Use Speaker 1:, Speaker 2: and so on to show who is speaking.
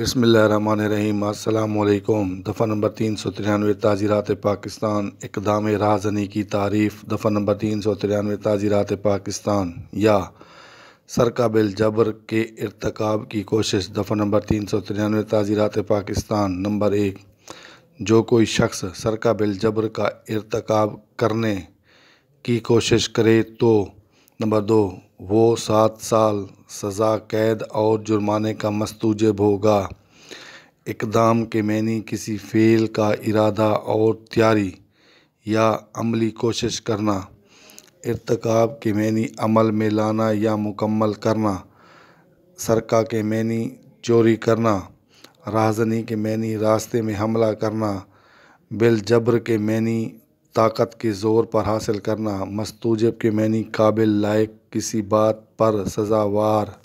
Speaker 1: रहीम असलकुम दफ़ा नंबर तीन सौ तिरानवे ताजीरत पाकिस्तान इकदाम राजनी की तारीफ़ दफ़ा नंबर तीन सौ तिरानवे ताजीरत पाकिस्तान या सरकाबिल जबर के इरतकब की कोशिश दफ़ा नंबर तीन सौ तिरानवे ताजीरत पाकिस्तान नंबर एक जो कोई शख्स सरकाबिल जबर का इरतकब करने की कोशिश करे तो नंबर दो वो सात साल सज़ा कैद और जुर्माने का मस्तूजब होगा इकदाम के मैनी किसी फेल का इरादा और तैयारी या अमली कोशिश करना इरतकब के मैनी अमल में लाना या मुकम्मल करना सरका के मैनी चोरी करना राहजनी के मैनी रास्ते में हमला करना बिलजब्र के मैनी ताकत के ज़ोर पर हासिल करना मस्तूजब के मैनी काबिल लायक किसी बात पर सज़ावार